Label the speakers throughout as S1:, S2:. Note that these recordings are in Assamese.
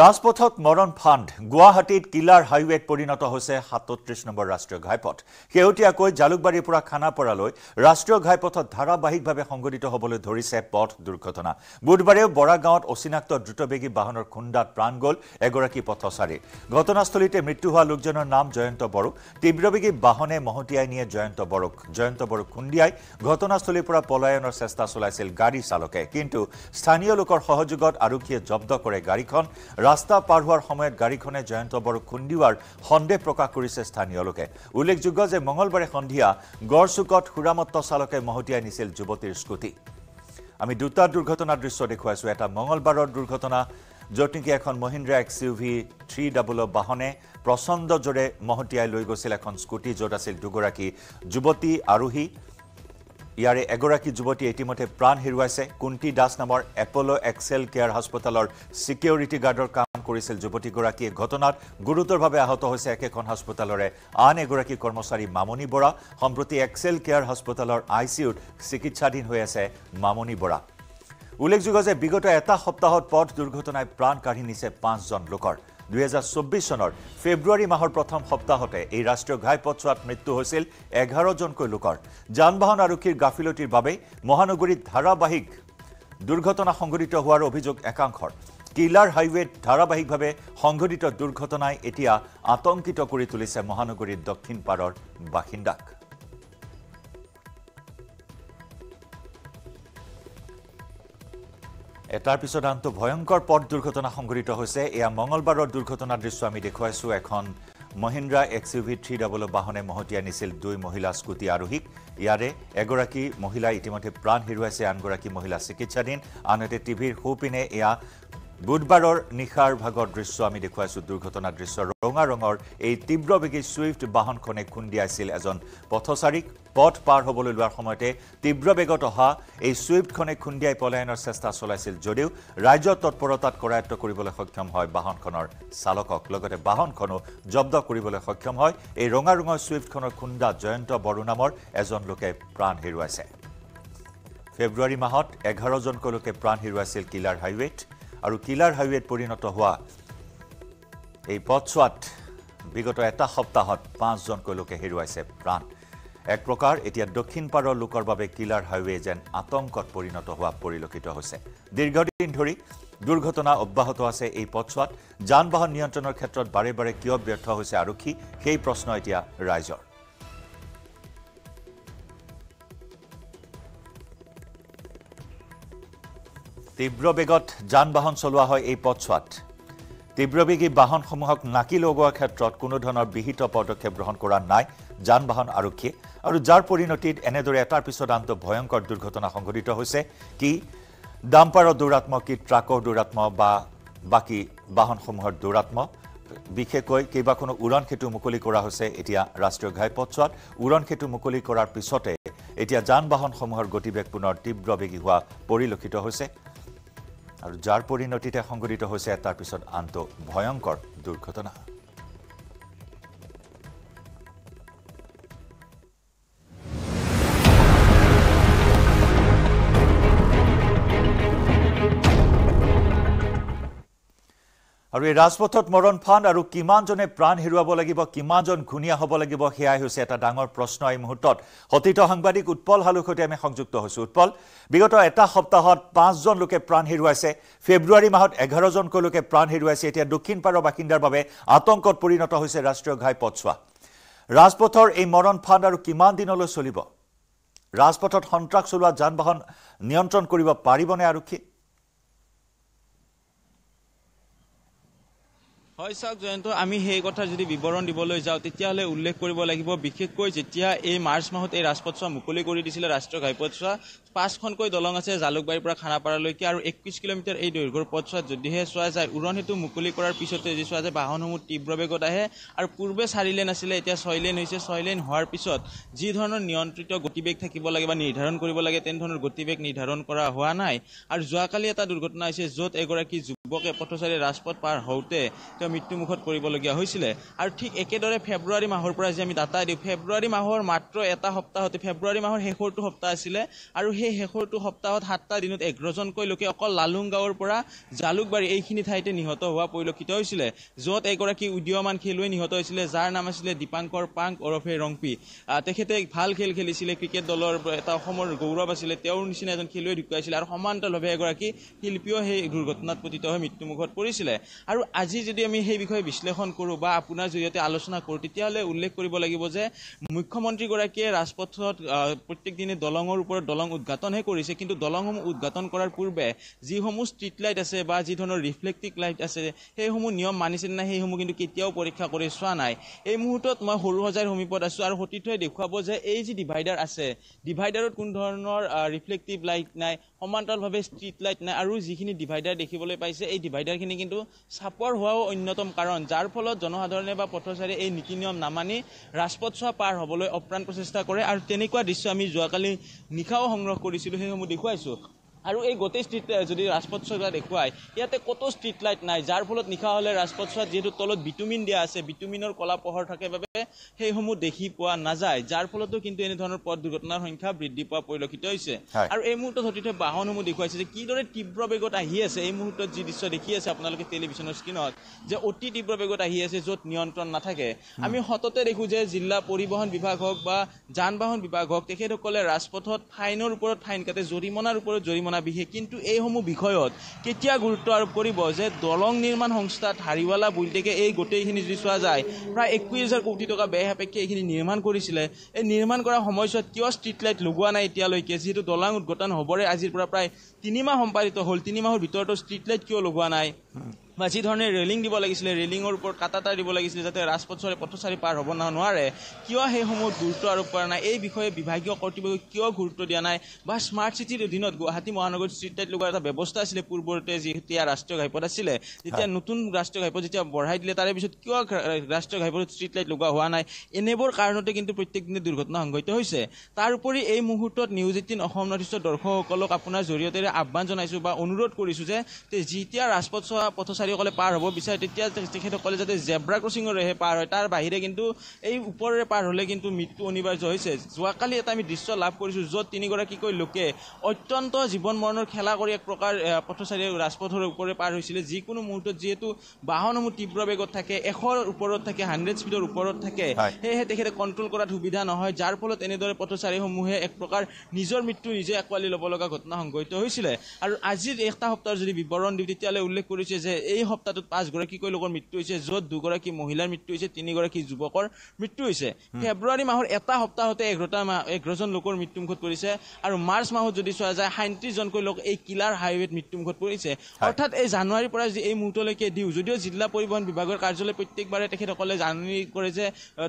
S1: রাজপথত মরণ ফান্ড গুয়াহাটীত কিলার হাইওয়েত পরিণত হয়েছে সাতত্রিশ নম্বর রাষ্ট্রীয় ঘাইপথ শেহতাক জালুকবাড়ীরপা খানাপড়াল রাষ্ট্রীয় ঘাইপথত ধারাবাহিকভাবে সংঘটিত হবলে ধরেছে পথ দুর্ঘটনা বুধবারেও বরাগাঁত অচিনাক্ত দ্রুতবেগী বাহনের খুন্দাত প্রাণ গল এগারী পথচারীর ঘটনাস্থলীতে মৃত্যু হওয়া লোকজনের নাম জয়ন্ত বরুক তীব্রবেগী বাহনে মহতিয়াই নিয়ে জয়ন্ত বরুক জয়ন্ত বরুক খুন্দিয়াই ঘটনাস্থলীর পলায়নের চেষ্টা চলাইছিল গাড়ি চালকে কিন্তু স্থানীয় লোকের সহযোগত আরক্ষীয় জব্দ করে গাড়ি ৰাস্তা পাৰ হোৱাৰ সময়ত গাড়ীখনে জয়ন্ত বড়ো খুন্দিওৱাৰ সন্দেহ প্ৰকাশ কৰিছে স্থানীয় লোকে উল্লেখযোগ্য যে মঙলবাৰে সন্ধিয়া গড়চুকত সুৰামত্ব চালকে মহতিয়াই নিছিল যুৱতীৰ স্কুটি আমি দুটা দুৰ্ঘটনাৰ দৃশ্য দেখুৱাইছোঁ এটা মঙলবাৰৰ দুৰ্ঘটনা য'ত নেকি এখন Mahindra X U V three double O' বাহনে প্ৰচণ্ড জোৰে মহতিয়াই লৈ গৈছিল এখন স্কুটি য'ত আছিল দুগৰাকী যুৱতী আৰোহী ইয়াৰে এগৰাকী যুৱতীয়ে ইতিমধ্যে প্ৰাণ হেৰুৱাইছে কুন্তি দাস নামৰ এপল' এক্সেল কেয়াৰ হাস্পতালৰ ছিকিউৰিটি গাৰ্ডৰ কাম কৰিছিল যুৱতীগৰাকীয়ে ঘটনাত গুৰুতৰভাৱে আহত হৈছে একেখন হাস্পতালৰে আন এগৰাকী কৰ্মচাৰী মামণি বৰা সম্প্ৰতি এক্সেল কেয়াৰ হাস্পতালৰ আই চিউত চিকিৎসাধীন হৈ আছে মামণি বৰা উল্লেখযোগ্য যে বিগত এটা সপ্তাহত পথ দুৰ্ঘটনাই প্ৰাণ কাঢ়ি নিছে পাঁচজন লোকৰ দুহেজাৰ চৌব্বিছ চনৰ ফেব্ৰুৱাৰী মাহৰ প্ৰথম সপ্তাহতে এই ৰাষ্ট্ৰীয় ঘাইপথছোৱাত মৃত্যু হৈছিল এঘাৰজনকৈ লোকৰ যান বাহন আৰক্ষীৰ গাফিলতিৰ বাবে মহানগৰীত ধাৰাবাহিক দুৰ্ঘটনা সংঘটিত হোৱাৰ অভিযোগ একাংশৰ কিলাৰ হাইৱেত ধাৰাবাহিকভাৱে সংঘটিত দুৰ্ঘটনাই এতিয়া আতংকিত কৰি তুলিছে মহানগৰীৰ দক্ষিণ পাৰৰ বাসিন্দাক এটাৰ পিছত আনটো ভয়ংকৰ পথ দুৰ্ঘটনা সংঘটিত হৈছে এয়া মঙলবাৰৰ দুৰ্ঘটনাৰ দৃশ্য আমি দেখুৱাইছোঁ এখন Mahindra X U V three ডাবলৰ বাহনে মহতিয়াই নিছিল দুই মহিলা স্কুটি আৰোহীক ইয়াৰে এগৰাকী মহিলাই ইতিমধ্যে প্ৰাণ হেৰুৱাইছে আনগৰাকী মহিলা চিকিৎসাধীন আনহাতে টিভিৰ সোঁপিনে এয়া বুধবাৰৰ নিশাৰ ভাগৰ দৃশ্য আমি দেখুৱাইছোঁ দুৰ্ঘটনা দৃশ্য ৰঙা ৰঙৰ এই তীব্ৰ বেগী ছুইফ্ট বাহনখনে খুন্দিয়াইছিল এজন পথচাৰীক পথ পাৰ হ'বলৈ লোৱাৰ সময়তে তীব্ৰ বেগত অহা এই ছুইফ্টখনে খুন্দিয়াই পলায়নৰ চেষ্টা চলাইছিল যদিও ৰাজ্য তৎপৰতাত কৰায়ত্ব কৰিবলৈ সক্ষম হয় বাহনখনৰ চালকক লগতে বাহনখনো জব্দ কৰিবলৈ সক্ষম হয় এই ৰঙা ৰঙৰ ছুইফ্টখনৰ খুন্দা জয়ন্ত বড়ো নামৰ এজন লোকে প্ৰাণ হেৰুৱাইছে ফেব্ৰুৱাৰী মাহত এঘাৰজনকৈ লোকে প্ৰাণ হেৰুৱাইছিল কিলাৰ হাইৱেত আৰু কিলাৰ হাইৱেত পৰিণত হোৱা এই পথছোৱাত বিগত এটা সপ্তাহত পাঁচজনকৈ লোকে হেৰুৱাইছে প্ৰাণ এক প্ৰকাৰ এতিয়া দক্ষিণ পাৰৰ লোকৰ বাবে কিলাৰ হাইৱে যেন আতংকত পৰিণত হোৱা পৰিলক্ষিত হৈছে দীৰ্ঘদিন ধৰি দুৰ্ঘটনা অব্যাহত আছে এই পথছোৱাত যান বাহন নিয়ন্ত্ৰণৰ ক্ষেত্ৰত বাৰে বাৰে কিয় ব্যৰ্থ হৈছে আৰক্ষী সেই প্ৰশ্ন এতিয়া ৰাইজৰ তীব্ৰ বেগত যান বাহন চলোৱা হয় এই পথছোৱাত তীব্ৰবেগী বাহনসমূহক নাকি লগোৱাৰ ক্ষেত্ৰত কোনো ধৰণৰ বিহিত পদক্ষেপ গ্ৰহণ কৰা নাই যান বাহন আৰক্ষীয়ে আৰু যাৰ পৰিণতিত এনেদৰে এটাৰ পিছত আনটো ভয়ংকৰ দুৰ্ঘটনা সংঘটিত হৈছে কি ডাম্পাৰৰ দৌৰাত্ম কি ট্ৰাকৰ দৌৰাত্ম বা বাকী বাহনসমূহৰ দৌৰাত্ম বিশেষকৈ কেইবাখনো উড়ন সেতু মুকলি কৰা হৈছে এতিয়া ৰাষ্ট্ৰীয় ঘাইপথছোৱাত উড়ন সেতু মুকলি কৰাৰ পিছতে এতিয়া যান বাহনসমূহৰ গতিবেগ পুনৰ তীব্ৰবেগী হোৱা পৰিলক্ষিত হৈছে আৰু যাৰ পৰিণতিতে সংঘটিত হৈছে তাৰ পিছত আনটো ভয়ংকৰ দুৰ্ঘটনা আৰু এই ৰাজপথত মৰণ ফাণ্ড আৰু কিমানজনে প্ৰাণ হেৰুৱাব লাগিব কিমানজন ঘূনীয়া হ'ব লাগিব সেয়াই হৈছে এটা ডাঙৰ প্ৰশ্ন এই মুহূৰ্তত সতীৰ্থ সাংবাদিক উৎপল হালুৰ সৈতে আমি সংযুক্ত হৈছোঁ উৎপল বিগত এটা সপ্তাহত পাঁচজন লোকে প্ৰাণ হেৰুৱাইছে ফেব্ৰুৱাৰী মাহত এঘাৰজনকৈ লোকে প্ৰাণ হেৰুৱাইছে এতিয়া দক্ষিণ পাৰৰ বাসিন্দাৰ বাবে আতংকত পৰিণত হৈছে ৰাষ্ট্ৰীয় ঘাই পথছোৱা ৰাজপথৰ এই মৰণ ফাণ্ড আৰু কিমান দিনলৈ চলিব ৰাজপথত সন্ত্ৰাস চলোৱা যান বাহন নিয়ন্ত্ৰণ কৰিব পাৰিবনে আৰক্ষী
S2: হয় চাওক জয়ন্ত আমি সেই কথা যদি বিৱৰণ দিবলৈ যাওঁ তেতিয়াহ'লে উল্লেখ কৰিব লাগিব বিশেষকৈ যেতিয়া এই মাৰ্চ মাহত এই ৰাজপথছোৱা মুকলি কৰি দিছিলে ৰাষ্ট্ৰীয় ঘাইপথছোৱা পাঁচখনকৈ দলং আছে জালুকবাৰীৰ পৰা খানাপাৰালৈকে আৰু একত্ৰিছ কিলোমিটাৰ এই দৈৰ্ঘ্যৰ পথছোৱাত যদিহে চোৱা যায় উৰণ সেতু মুকলি কৰাৰ পিছতে যদি চোৱা যায় বাহনসমূহ তীব্ৰ বেগত আহে আৰু পূৰ্বে চাৰি লেন আছিলে এতিয়া ছয় লেন হৈছে ছয় লেন হোৱাৰ পিছত যি ধৰণৰ নিয়ন্ত্ৰিত গতিবেগ থাকিব লাগে বা নিৰ্ধাৰণ কৰিব লাগে তেনেধৰণৰ গতিবেগ নিৰ্ধাৰণ কৰা হোৱা নাই আৰু যোৱাকালি এটা দুৰ্ঘটনা হৈছে য'ত এগৰাকী যুৱকে পথচাৰী ৰাজপথ পাৰ হওঁতে তেওঁ মৃত্যুমুখত কৰিবলগীয়া হৈছিলে আৰু ঠিক একেদৰে ফেব্ৰুৱাৰী মাহৰ পৰা যে আমি ডাটা দিওঁ ফেব্ৰুৱাৰী মাহৰ মাত্ৰ এটা সপ্তাহতে ফেব্ৰুৱাৰী মাহৰ শেষৰটো সপ্তাহ আছিলে আৰু সেই সেই শেষৰটো সপ্তাহত সাতটা দিনত এঘাৰজনকৈ লোকে অকল লালুং গাঁৱৰ পৰা জালুকবাৰী এইখিনি ঠাইতে নিহত হোৱা পৰিলক্ষিত হৈছিলে য'ত এগৰাকী উদীয়মান খেলুৱৈ নিহত হৈছিলে যাৰ নাম আছিলে দীপাংকৰ পাংক ওৰফে ৰংপি তেখেতে ভাল খেল খেলিছিলে ক্ৰিকেট দলৰ এটা অসমৰ গৌৰৱ আছিলে তেওঁৰ নিচিনা এজন খেলুৱৈ ঢুকুৱাইছিলে আৰু সমান্তৰভাৱে এগৰাকী শিল্পীয়েও সেই দুৰ্ঘটনাত পতিত হৈ মৃত্যুমুখত পৰিছিলে আৰু আজি যদি আমি সেই বিষয়ে বিশ্লেষণ কৰোঁ বা আপোনাৰ জৰিয়তে আলোচনা কৰোঁ তেতিয়াহ'লে উল্লেখ কৰিব লাগিব যে মুখ্যমন্ত্ৰীগৰাকীয়ে ৰাজপথত প্ৰত্যেক দিনে দলঙৰ ওপৰত দলং উদঘাটন উদঘাটনহে কৰিছে কিন্তু দলংসমূহ উদঘাটন কৰাৰ পূৰ্বে যিসমূহ ষ্ট্ৰীট লাইট আছে বা যি ধৰণৰ ৰিফ্লেক্টিভ লাইট আছে সেইসমূহ নিয়ম মানিছে নাই সেইসমূহ কিন্তু কেতিয়াও পৰীক্ষা কৰি চোৱা নাই এই মুহূৰ্তত মই সৰু সজাইৰ সমীপত আছোঁ আৰু সতীৰ্থই দেখুৱাব যে এই যি ডিভাইডাৰ আছে ডিভাইডাৰত কোনো ধৰণৰ ৰিফ্লেক্টিভ লাইট নাই সমান্তৰালভাৱে ষ্ট্ৰীট লাইট নাই আৰু যিখিনি ডিভাইডাৰ দেখিবলৈ পাইছে এই ডিভাইডাৰখিনি কিন্তু চাপৰ হোৱাও অন্যতম কাৰণ যাৰ ফলত জনসাধাৰণে বা পথচাৰীয়ে এই নীতি নিয়ম নামানি ৰাজপথছোৱা পাৰ হ'বলৈ অপ্ৰাণ প্ৰচেষ্টা কৰে আৰু তেনেকুৱা দৃশ্য আমি যোৱাকালি নিশাও সংগ্ৰহ conocido es muy de isso আৰু এই গোটেই ষ্ট্ৰীট যদি ৰাজপথছোৱা দেখুৱাই ইয়াতে ক'তো ষ্ট্ৰীট লাইট নাই যাৰ ফলত নিশা হ'লে ৰাজপথছোৱাত যিহেতু তলত বিটুমিন দিয়া আছে বিটুমিনৰ কলা পোহৰ থাকে বাবে সেইসমূহ দেখি পোৱা নাযায় যাৰ ফলতো কিন্তু এনেধৰণৰ পথ দুৰ্ঘটনাৰ সংখ্যা বৃদ্ধি পোৱা পৰিলক্ষিত হৈছে আৰু এই মুহূৰ্তত ঘটিত বাহনসমূহ দেখুৱাইছে যে কিদৰে তীব্ৰ বেগত আহি আছে এই মুহূৰ্তত যি দৃশ্য দেখি আছে আপোনালোকে টেলিভিশ্যনৰ স্ক্ৰীণত যে অতি তীব্ৰ বেগত আহি আছে য'ত নিয়ন্ত্ৰণ নাথাকে আমি সততে দেখোঁ যে জিলা পৰিবহণ বিভাগ হওক বা যান বাহন বিভাগ হওক তেখেতসকলে ৰাজপথত ফাইনৰ ওপৰত ফাইন কাটে জৰিমনাৰ ওপৰত জৰিমনা ঘটনা বিশেষ কিন্তু এইসমূহ বিষয়ত কেতিয়া গুৰুত্ব আৰোপ কৰিব যে দলং নিৰ্মাণ সংস্থাত হাৰিৱালা বুলটেকে এই গোটেইখিনি যদি চোৱা যায় প্ৰায় একৈছ হাজাৰ কোটি টকা ব্যয় সাপেক্ষে এইখিনি নিৰ্মাণ কৰিছিলে এই নিৰ্মাণ কৰা সময়ছোৱাত কিয় ষ্ট্ৰীট লাইট লগোৱা নাই এতিয়ালৈকে যিহেতু দলং উদ্ঘাটন হ'বৰে আজিৰ পৰা প্ৰায় তিনিমাহ সম্পাদিত হ'ল তিনিমাহৰ ভিতৰতো ষ্ট্ৰীট লাইট কিয় লগোৱা নাই বা যিধৰণে ৰেলিং দিব লাগিছিলে ৰেলিঙৰ ওপৰত কাটা তাৰ দিব লাগিছিলে যাতে ৰাজপথচাৰী পথচাৰী পাৰ হ'ব নোৱাৰে কিয় সেইসমূহ গুৰুত্ব আৰোপ কৰা নাই এই বিষয়ে বিভাগীয় কৰ্তৃপক্ষই কিয় গুৰুত্ব দিয়া নাই বা স্মাৰ্ট চিটিৰ অধীনত গুৱাহাটী মহানগৰীত ষ্ট্ৰীট লগোৱাৰ এটা ব্যৱস্থা আছিলে পূৰ্বতে যেতিয়া ৰাষ্ট্ৰীয় ঘাইপথ আছিলে যেতিয়া নতুন ৰাষ্ট্ৰীয় ঘাইপথ যেতিয়া বঢ়াই দিলে তাৰে পিছত কিয় ৰাষ্ট্ৰীয় ঘাইপথত ষ্ট্ৰীট লাইট লগোৱা হোৱা নাই এনেবোৰ কাৰণতে কিন্তু প্ৰত্যেক দিনে দুৰ্ঘটনা সংঘটিত হৈছে তাৰ উপৰি এই মুহূৰ্তত নিউজ এইটিন অসম নৰ্থ ইষ্টৰ দৰ্শকসকলক আপোনাৰ জৰিয়তে আহ্বান জনাইছোঁ বা অনুৰোধ কৰিছোঁ যে যেতিয়া ৰাজপথ চোৱা পথচাৰী চাৰিসকলে পাৰ হ'ব বিচাৰে তেতিয়া তেখেতসকলে যাতে জেব্ৰা ক্ৰছিঙৰেহে পাৰ হয় তাৰ বাহিৰে কিন্তু এই ওপৰেৰে পাৰ হ'লে কিন্তু মৃত্যু অনিবাৰ্য হৈছে যোৱাকালি এটা আমি দৃশ্য লাভ কৰিছোঁ য'ত তিনিগৰাকীকৈ লোকে অত্যন্ত জীৱন মৰণৰ খেলা কৰি এক প্ৰকাৰ পথচাৰী ৰাজপথৰ ওপৰে পাৰ হৈছিলে যিকোনো মুহূৰ্তত যিহেতু বাহনসমূহ তীব্ৰ বেগত থাকে এশৰ ওপৰত থাকে হাণ্ড্ৰেড স্পীডৰ ওপৰত থাকে সেয়েহে তেখেতে কণ্ট্ৰল কৰাত সুবিধা নহয় যাৰ ফলত এনেদৰে পথচাৰীসমূহে এক প্ৰকাৰ নিজৰ মৃত্যু নিজে আঁকোৱালি ল'ব লগা ঘটনা সংঘটিত হৈছিলে আৰু আজিৰ এটা সপ্তাহৰ যদি বিৱৰণ দিওঁ তেতিয়াহ'লে উল্লেখ কৰিছে যে এই এই সপ্তাহটোত পাঁচগৰাকীকৈ লোকৰ মৃত্যু হৈছে য'ত দুগৰাকী মহিলাৰ মৃত্যু হৈছে তিনিগৰাকী যুৱকৰ মৃত্যু হৈছে ফেব্ৰুৱাৰী মাহৰ এটা সপ্তাহতে এঘাৰটা এঘাৰজন লোকৰ মৃত্যুমুখত পৰিছে আৰু মাৰ্চ মাহত যদি চোৱা যায় সাঁত্ৰিছজনকৈ লোক এই কিলাৰ হাইৱেত মৃত্যুমুখত পৰিছে অৰ্থাৎ এই জানুৱাৰীৰ পৰা যি এই মুহূৰ্তলৈকে দিওঁ যদিও জিলা পৰিবহণ বিভাগৰ কাৰ্যালয় প্ৰত্যেকবাৰে তেখেতসকলে জাননী কৰে যে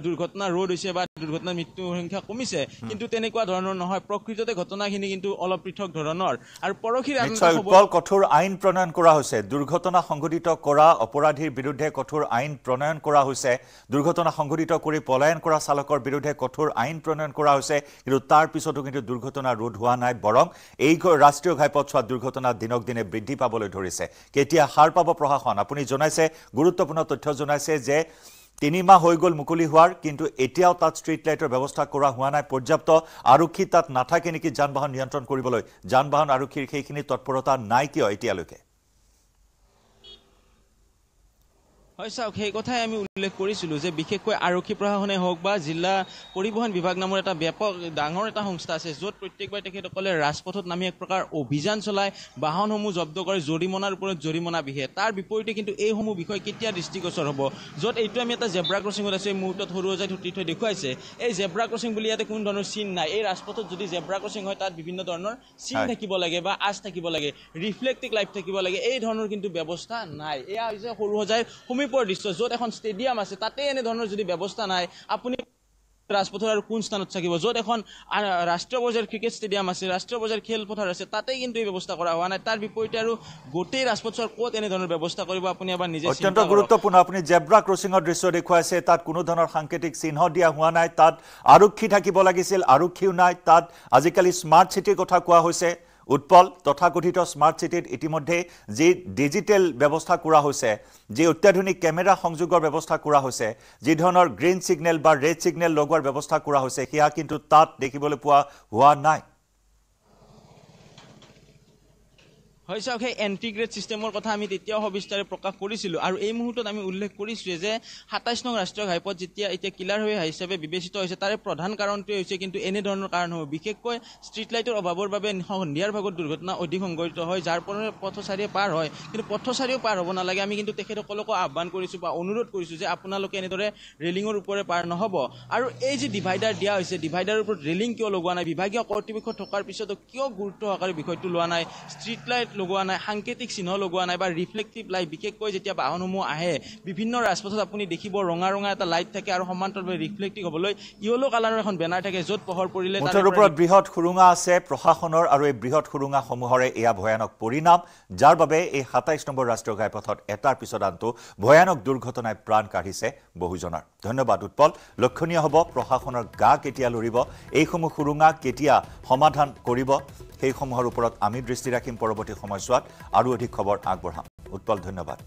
S2: দুৰ্ঘটনা ৰোধ হৈছে বা দুৰ্ঘটনাৰ মৃত্যুৰ সংখ্যা কমিছে কিন্তু তেনেকুৱা ধৰণৰ নহয় প্ৰকৃততে ঘটনাখিনি কিন্তু অলপ পৃথক ধৰণৰ আৰু পৰহি
S1: কঠোৰ আইন প্ৰণয়ন কৰা হৈছে দুৰ্ঘটনা সংঘটিত সংঘটিত কৰা অপৰাধীৰ বিৰুদ্ধে কঠোৰ আইন প্ৰণয়ন কৰা হৈছে দুৰ্ঘটনা সংঘটিত কৰি পলায়ন কৰা চালকৰ বিৰুদ্ধে কঠোৰ আইন প্ৰণয়ন কৰা হৈছে কিন্তু তাৰ পিছতো কিন্তু দুৰ্ঘটনা ৰোধ হোৱা নাই বৰং এই ৰাষ্ট্ৰীয় ঘাইপথ চোৱা দুৰ্ঘটনা দিনক দিনে বৃদ্ধি পাবলৈ ধৰিছে কেতিয়া সাৰ পাব প্ৰশাসন আপুনি জনাইছে গুৰুত্বপূৰ্ণ তথ্য জনাইছে যে তিনি মাহ হয়ে গেল মুকলি হোৱাৰ কিন্তু এতিয়াও তাত ষ্ট্ৰীট লাইটৰ ব্যৱস্থা কৰা হোৱা নাই পৰ্যাপ্ত আৰক্ষী তাত নাথাকে নেকি যান বাহন নিয়ন্ত্ৰণ কৰিবলৈ যান বাহন আৰক্ষীৰ সেইখিনি তৎপৰতা নাই কিয় এতিয়ালৈকে
S2: হয় চাওক সেই কথাই আমি উল্লেখ কৰিছিলোঁ যে বিশেষকৈ আৰক্ষী প্ৰশাসনে হওক বা জিলা পৰিবহণ বিভাগ নামৰ এটা ব্যাপক ডাঙৰ এটা সংস্থা আছে য'ত প্ৰত্যেকবাৰ তেখেতসকলে ৰাজপথত নামি এক প্ৰকাৰ অভিযান চলাই বাহনসমূহ জব্দ কৰে জৰিমনাৰ ওপৰত জৰিমনা বিহে তাৰ বিপৰীতে কিন্তু এইসমূহ বিষয় কেতিয়া দৃষ্টিগোচৰ হ'ব য'ত এইটো আমি এটা জেব্ৰা ক্ৰছিঙত আছোঁ এই মুহূৰ্তত সৰু হজাই ধুতি থৈ দেখুৱাইছে এই জেব্ৰা ক্ৰছিং বুলি ইয়াতে কোনো ধৰণৰ চিন নাই এই ৰাজপথত যদি জেব্ৰা ক্ৰছিং হয় তাত বিভিন্ন ধৰণৰ চিন থাকিব লাগে বা আঁচ থাকিব লাগে ৰিফ্লেক্টিভ লাইফ থাকিব লাগে এই ধৰণৰ কিন্তু ব্যৱস্থা নাই এয়া হৈছে সৰু হজাইৰ সমীপ অপৰূপৰ দৃশ্য য'ত এখন ষ্টেডিয়াম আছে তাতে এনেধৰণৰ যদি ব্যৱস্থা নাই আপুনি ৰাজপথৰ আৰু কোন স্থানত থাকিব য'ত এখন ৰাষ্ট্ৰীয় পৰ্যায়ৰ ক্ৰিকেট ষ্টেডিয়াম আছে ৰাষ্ট্ৰীয় পৰ্যায়ৰ খেলপথাৰ আছে তাতে কিন্তু এই ব্যৱস্থা কৰা হোৱা নাই তাৰ বিপৰীতে আৰু গোটেই ৰাজপথৰ ক'ত এনেধৰণৰ ব্যৱস্থা কৰিব আপুনি এবাৰ নিজে অত্যন্ত গুৰুত্বপূৰ্ণ
S1: আপুনি জেব্ৰা ক্ৰছিঙৰ দৃশ্য দেখুৱাইছে তাত কোনো ধৰণৰ সাংকেতিক চিহ্ন দিয়া হোৱা নাই তাত আৰক্ষী থাকিব লাগিছিল আৰক্ষীও নাই তাত আজিকালি স্মাৰ্ট চিটিৰ কথা কোৱা হৈছে উৎপল তথাকথিত স্মাৰ্ট চিটিত ইতিমধ্যে যি ডিজিটেল ব্যৱস্থা কৰা হৈছে যি অত্যাধুনিক কেমেৰা সংযোগৰ ব্যৱস্থা কৰা হৈছে যি ধৰণৰ গ্ৰীণ ছিগনেল বা ৰেড ছিগনেল লগোৱাৰ ব্যৱস্থা কৰা হৈছে সেয়া কিন্তু তাত দেখিবলৈ পোৱা হোৱা নাই
S2: হয় চাওক সেই এণ্টিগ্ৰেট ছিষ্টেমৰ কথা আমি তেতিয়াও সবিস্তাৰে প্ৰকাশ কৰিছিলোঁ আৰু এই মুহূৰ্তত আমি উল্লেখ কৰিছোঁৱেই যে সাতাইছ নং ৰাষ্ট্ৰীয় ঘাইপথ যেতিয়া এতিয়া কিলাৰ হৈ আহা হিচাপে বিবেচিত হৈছে তাৰে প্ৰধান কাৰণটোৱে হৈছে কিন্তু এনেধৰণৰ কাৰণ হ'ব বিশেষকৈ ষ্ট্ৰীট লাইটৰ অভাৱৰ বাবে সন্ধিয়াৰ ভাগত দুৰ্ঘটনা অধিক সংঘটিত হয় যাৰ ফলত পথচাৰীয়ে পাৰ হয় কিন্তু পথচাৰীয়েও পাৰ হ'ব নালাগে আমি কিন্তু তেখেতসকলকো আহ্বান কৰিছোঁ বা অনুৰোধ কৰিছোঁ যে আপোনালোকে এনেদৰে ৰেলিঙৰ ওপৰে পাৰ নহ'ব আৰু এই যি ডিভাইডাৰ দিয়া হৈছে ডিভাইডাৰৰ ওপৰত ৰেলিং কিয় লগোৱা নাই বিভাগীয় কৰ্তৃপক্ষ থকাৰ পিছতো কিয় গুৰুত্ব সহকাৰে বিষয়টো লোৱা নাই ষ্ট্ৰীট লাইট লগোৱা নাই সাংকেতিক চিহ্ন লগোৱা নাই বা ৰিফ্লেক্টিভ লাইট বিশেষকৈ যেতিয়া বাহনসমূহ আহে বিভিন্ন ৰাজপথত আপুনি দেখিব ৰঙা ৰঙা এটা লাইট থাকে আৰু সমান্তৰভাৱে ৰিফ্লেক্টিভ হ'বলৈ ইয়েল' কালাৰৰ এখন বেনাৰ থাকে য'ত পোহৰ পৰিলে তাৰ ওপৰত
S1: বৃহৎ সুৰুঙা আছে প্ৰশাসনৰ আৰু এই বৃহৎ সুৰুঙাসমূহৰে এয়া ভয়ানক পৰিণাম যাৰ বাবে এই সাতাইছ নম্বৰ ৰাষ্ট্ৰীয় ঘাইপথত এটাৰ পিছত আনটো ভয়ানক দুৰ্ঘটনাই প্ৰাণ কাঢ়িছে বহুজনৰ ধন্যবাদ উৎপল লক্ষণীয় হ'ব প্ৰশাসনৰ গা কেতিয়া লৰিব এইসমূহ সুৰুঙা কেতিয়া সমাধান কৰিব সেইসমূহৰ ওপৰত আমি দৃষ্টি ৰাখিম পৰৱৰ্তী সময়ছোৱাত আৰু অধিক খবৰ আগবঢ়াম উৎপল ধন্যবাদ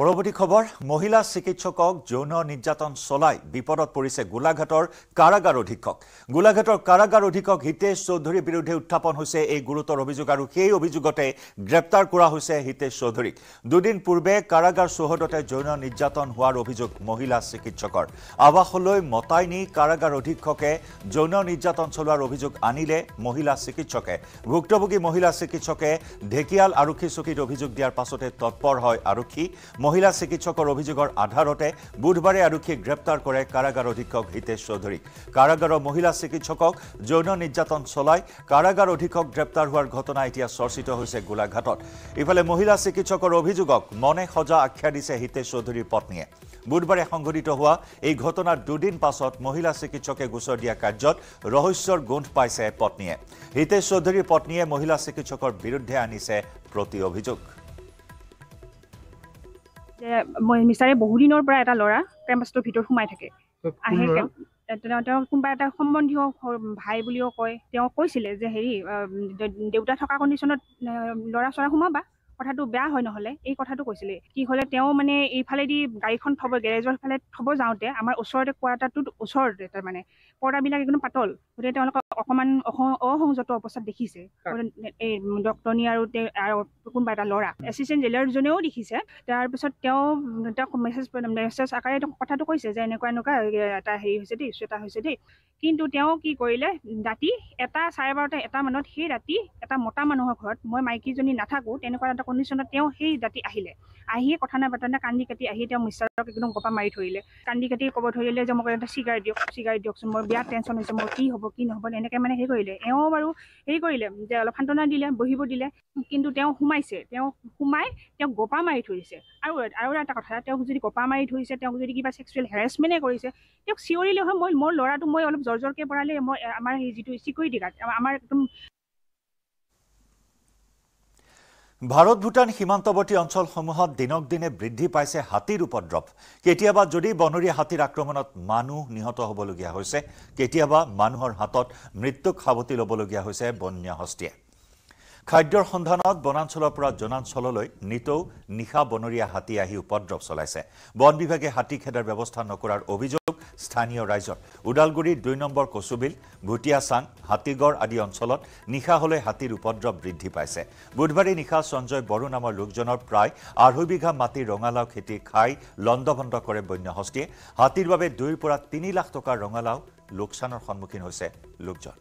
S1: পৰৱৰ্তী খবৰ মহিলা চিকিৎসকক যৌন নিৰ্যাতন চলাই বিপদত পৰিছে গোলাঘাটৰ কাৰাগাৰ অধীক্ষক গোলাঘাটৰ কাৰাগাৰ অধীক্ষক হিতেশ চৌধুৰীৰ বিৰুদ্ধে উত্থাপন হৈছে এই গুৰুতৰ অভিযোগ আৰু সেই অভিযোগতে গ্ৰেপ্তাৰ কৰা হৈছে হিতেশ চৌধুৰীক দুদিন পূৰ্বে কাৰাগাৰ চৌহদতে যৌন নিৰ্যাতন হোৱাৰ অভিযোগ মহিলা চিকিৎসকৰ আৱাসলৈ মতাই নি কাৰাগাৰ অধীক্ষকে যৌন নিৰ্যাতন চলোৱাৰ অভিযোগ আনিলে মহিলা চিকিৎসকে ভুক্তভোগী মহিলা চিকিৎসকে ঢেকিয়াল আৰক্ষী চকীত অভিযোগ দিয়াৰ পাছতে তৎপৰ হয় আৰক্ষী মহিলা চিকিৎসকৰ অভিযোগৰ আধাৰতে বুধবাৰে আৰক্ষীক গ্ৰেপ্তাৰ কৰে কাৰাগাৰ অধীক্ষক হিতেশ চৌধুৰীক কাৰাগাৰৰ মহিলা চিকিৎসকক যৌন নিৰ্যাতন চলাই কাৰাগাৰ অধীক্ষক গ্ৰেপ্তাৰ হোৱাৰ ঘটনা এতিয়া চৰ্চিত হৈছে গোলাঘাটত ইফালে মহিলা চিকিৎসকৰ অভিযোগক মনে সজা আখ্যা দিছে হিতেশ চৌধুৰীৰ পত্নীয়ে বুধবাৰে সংঘটিত হোৱা এই ঘটনাৰ দুদিন পাছত মহিলা চিকিৎসকে গোচৰ দিয়া কাৰ্যত ৰহস্যৰ গোন্ধ পাইছে পত্নীয়ে হিতেশ চৌধুৰীৰ পত্নীয়ে মহিলা চিকিৎসকৰ বিৰুদ্ধে আনিছে প্ৰতি অভিযোগ
S3: মিছাৰে বহুদিনৰ পৰা এটা ল'ৰা কেম্পাছটোৰ ভিতৰত সোমাই থাকে আহে তেওঁ কোনোবা এটা সম্বন্ধীয় ভাই বুলিও কয় তেওঁ কৈছিলে যে হেৰি দেউতা থকা কণ্ডিশ্যনত ল'ৰা চৰা সোমাবা কথাটো বেয়া হয় নহ'লে এই কথাটো কৈছিলে কি হ'লে তেওঁ মানে এইফালেদি গাড়ীখন থ'ব গেৰেজৰ ফালে থ'ব যাওঁতে আমাৰ ওচৰতে কোৱাৰ্টাৰটোত ওচৰতে তাৰ তাৰমানে পৰ্দাবিলাক একদম পাতল গতিকে অকমান অকণমান অসংযত অৱস্থাত দেখিছে এই ডক্টৰনী আৰু তেওঁ আৰু কোনোবা এটা ল'ৰা এচিষ্টেণ্ট জেলাৰজনেও দেখিছে তাৰপিছত তেওঁ তেওঁক মেছেজ মেছেজ আকাৰে তেওঁ কথাটো কৈছে যে এনেকুৱা এনেকুৱা এটা হেৰি হৈছে দেই ইচ্যু এটা হৈছে দেই কিন্তু তেওঁ কি কৰিলে ৰাতি এটা চাৰে বাৰটা এটা মানত সেই ৰাতি এটা মতা মানুহৰ ঘৰত মই মাইকীজনী নাথাকোঁ তেনেকুৱা এটা এটা কণ্ডিশ্যনত তেওঁ সেই দাঁতি আহিলে আহি কথা নাপাতনে কান্দি কাটি আহি তেওঁ মিষ্টাৰক একদম গপা মাৰি ধৰিলে কান্দি কাটি ক'ব ধৰিলে যে মোক এটা চিগাৰ দিয়ক চিগাৰ দিয়কচোন মোৰ বিৰাট টেনশ্যন হৈছে মোৰ কি হ'ব কি নহ'ব এনেকৈ মানে হেৰি কৰিলে এওঁ বাৰু হেৰি কৰিলে যে অলপ সান্তনা দিলে বহিব দিলে কিন্তু তেওঁ সোমাইছে তেওঁ সোমাই তেওঁক গপা মাৰি ধৰিছে আৰু আৰু এটা কথা তেওঁক যদি গপা মাৰি ধৰিছে তেওঁক যদি কিবা ছেক্সুৱেল হেৰাচমেণ্টেই কৰিছে তেওঁক চিঞৰিলে হয় মই মোৰ ল'ৰাটো মই অলপ জৰ জৰকৈ পৰালে মই আমাৰ সেই যিটো ছিকিউৰিটি গাৰ্ড আমাৰ একদম
S1: ভাৰত ভূটান সীমান্তৱৰ্তী অঞ্চলসমূহত দিনক দিনে বৃদ্ধি পাইছে হাতীৰ উপদ্ৰৱ কেতিয়াবা যদি বনৰীয়া হাতীৰ আক্ৰমণত মানুহ নিহত হ'বলগীয়া হৈছে কেতিয়াবা মানুহৰ হাতত মৃত্যুক সাৱটি ল'বলগীয়া হৈছে বন্যা হস্তীয়ে খাদ্যৰ সন্ধানত বনাঞ্চলৰ পৰা জনাঞ্চললৈ নিতৌ নিশা বনৰীয়া হাতী আহি উপদ্ৰৱ চলাইছে বন বিভাগে হাতী খেদাৰ ব্যৱস্থা নকৰাৰ অভিযোগ স্থানীয় ৰাইজৰ ওদালগুৰি দুই নম্বৰ কচুবিল ভুটীয়াচাং হাতীগড় আদি অঞ্চলত নিশা হ'লে হাতীৰ উপদ্ৰৱ বৃদ্ধি পাইছে বুধবাৰে নিশা সঞ্জয় বড়ো নামৰ লোকজনৰ প্ৰায় আঢ়ৈ বিঘা মাটি ৰঙালাও খেতি খাই লণ্ডভণ্ড কৰে বন্য বন্যহস্তীয়ে হাতীৰ বাবে দুইৰ পৰা তিনি লাখ টকা ৰঙালাও লোকচানৰ সন্মুখীন হৈছে লোকজন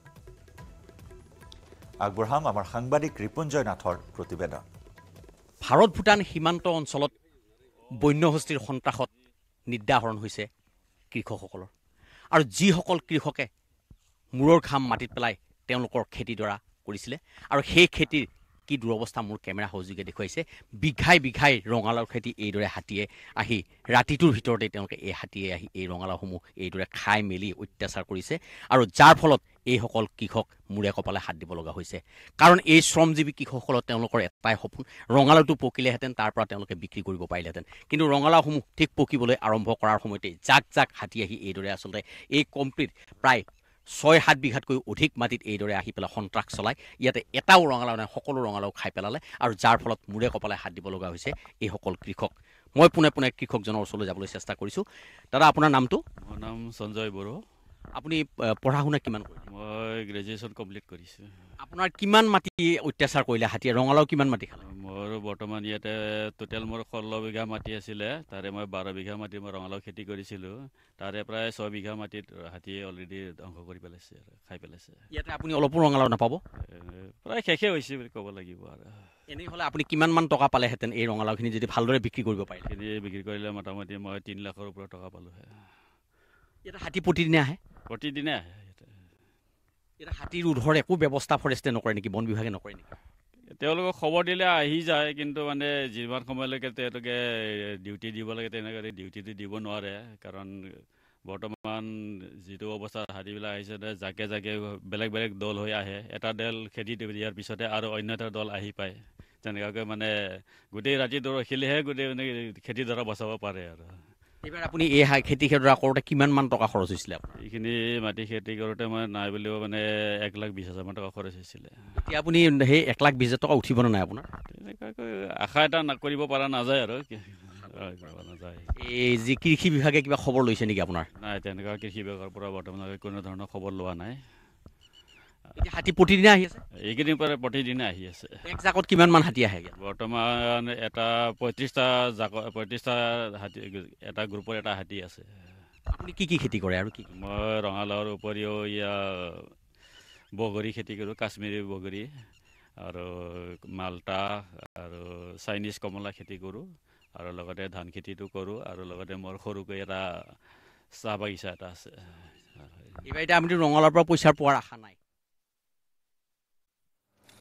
S1: আগবঢ়াম আমাৰ সাংবাদিক ৰিপুঞ্জয় নাথৰ প্ৰতিবেদন ভাৰত ভূটান সীমান্ত অঞ্চলত বন্য হস্তিৰ
S4: সন্ত্ৰাসত নিৰ্দাহৰণ হৈছে কৃষকসকলৰ আৰু যিসকল কৃষকে মূৰৰ ঘাম মাটিত পেলাই তেওঁলোকৰ খেতিডৰা কৰিছিলে আৰু সেই খেতিৰ কি দুৰৱস্থা মোৰ কেমেৰা সহযোগে দেখুৱাইছে বিঘাই বিঘাই ৰঙালাওৰ খেতি এইদৰে হাতীয়ে আহি ৰাতিটোৰ ভিতৰতে তেওঁলোকে এই হাতীয়ে আহি এই ৰঙালাওসমূহ এইদৰে খাই মেলি অত্যাচাৰ কৰিছে আৰু যাৰ ফলত এইসকল কৃষক মূৰে কপালে হাত দিব লগা হৈছে কাৰণ এই শ্ৰমজীৱী কৃষকসকলৰ তেওঁলোকৰ এটাই সপোন ৰঙালাওটো পকিলেহেঁতেন তাৰ পৰা তেওঁলোকে বিক্ৰী কৰিব পাৰিলেহেঁতেন কিন্তু ৰঙালাওসমূহ ঠিক পকিবলৈ আৰম্ভ কৰাৰ সময়তে জাক জাক হাতী আহি এইদৰে আচলতে এই কমপ্লিট প্ৰায় ছয় সাত বিঘাতকৈ অধিক মাটিত এইদৰে আহি পেলাই সন্ত্ৰাস চলাই ইয়াতে এটাও ৰঙালাও নাই সকলো ৰঙালাও খাই পেলালে আৰু যাৰ ফলত মূৰে কপালে হাত দিব লগা হৈছে এইসকল কৃষক মই পোনে পোনে কৃষকজনৰ ওচৰলৈ যাবলৈ চেষ্টা কৰিছোঁ দাদা আপোনাৰ নামটো মোৰ নাম সঞ্জয় বড়ো আপুনি পঢ়া শুনা কিমান
S5: মই গ্ৰেজুৱেশ্যন কমপ্লিট কৰিছোঁ
S4: আপোনাৰ কিমান মাটি অত্যাচাৰ কৰিলে হাতীয়ে ৰঙালাও কিমান মাটি খালে
S5: মোৰ বৰ্তমান ইয়াতে টোটেল মোৰ ষোল্ল বিঘা মাটি আছিলে তাৰে মই বাৰ বিঘা মাটি মই ৰঙালাও খেতি কৰিছিলোঁ তাৰে প্ৰায় ছয় বিঘা মাটিত হাতীয়ে অলৰেডি ধ্বংস কৰি পেলাইছে খাই পেলাইছে ইয়াতে আপুনি অলপো ৰঙালাও নাপাব প্ৰায় শেষে হৈছে বুলি ক'ব লাগিব আৰু এনেই হ'লে আপুনি
S4: কিমানমান টকা পালেহেঁতেন এই ৰঙালাওখিনি যদি ভালদৰে বিক্ৰী কৰিব পাৰে
S5: বিক্ৰী কৰিলে মোটামুটি মই তিনি লাখৰ ওপৰত টকা পালোঁহে
S4: এটা হাতী প্ৰতিদিনে আহে
S5: প্ৰতিদিনে আহে এটা
S4: হাতীৰ ৰোধৰ একো ব্যৱস্থা ফৰেষ্টে নকৰে নেকি বন বিভাগে নকৰে নেকি
S5: তেওঁলোকক খবৰ দিলে আহি যায় কিন্তু মানে যিমান সময়লৈকে তেওঁলোকে ডিউটি দিব লাগে তেনেকৈ ডিউটিটো দিব নোৱাৰে কাৰণ বৰ্তমান যিটো অৱস্থাত হাতীবিলাক আহিছে জাকে জাকে বেলেগ বেলেগ দল হৈ আহে এটা দল খেতি দিয়াৰ পিছতে আৰু অন্য এটা দল আহি পায় তেনেকুৱাকৈ মানে গোটেই ৰাতিটো ৰখিলেহে গোটেই মানে খেতিডৰা বচাব পাৰে আৰু
S4: এইবাৰ আপুনি এই খেতি খেতৰা কৰোঁতে কিমানমান টকা খৰচ হৈছিলে
S5: এইখিনি মাটি খেতি কৰোঁতে মই নাই বুলিও মানে এক লাখ বিছ হাজাৰমান টকা খৰচ হৈছিলে
S4: এতিয়া আপুনি সেই এক লাখ বিছ হাজাৰ টকা উঠিব নে নাই আপোনাৰ
S5: তেনেকুৱাকৈ আশা এটা কৰিব পৰা নাযায় আৰু
S4: এই যি কৃষি বিভাগে কিবা খবৰ লৈছে নেকি আপোনাৰ
S5: নাই তেনেকুৱা কৃষি বিভাগৰ পৰা বৰ্তমানলৈ কোনো ধৰণৰ খবৰ লোৱা নাই
S4: হাতী প্ৰতিদিনে আহি আছে
S5: এইকেইদিন পৰা প্ৰতিদিনে আহি আছে জাকত
S4: কিমানমান হাতী আহে
S5: বৰ্তমান এটা পঁয়ত্ৰিছটা জাকত পঁয়ত্ৰিছটা হাতী এটা গ্ৰুপৰ এটা হাতী আছে
S4: আপুনি কি কি খেতি কৰে আৰু
S5: কি মই ৰঙালাওৰ উপৰিও ইয়াৰ বগৰী খেতি কৰোঁ কাশ্মীৰী বগৰী আৰু মাল্টা আৰু চাইনিজ কমলা খেতি কৰোঁ আৰু লগতে ধান খেতিটো কৰোঁ আৰু লগতে মোৰ সৰুকৈ এটা চাহ বাগিচা এটা আছে এইবাৰ এতিয়া আমিতো
S4: ৰঙালাওৰ পৰা পইচা পোৱাৰ আশা
S5: নাই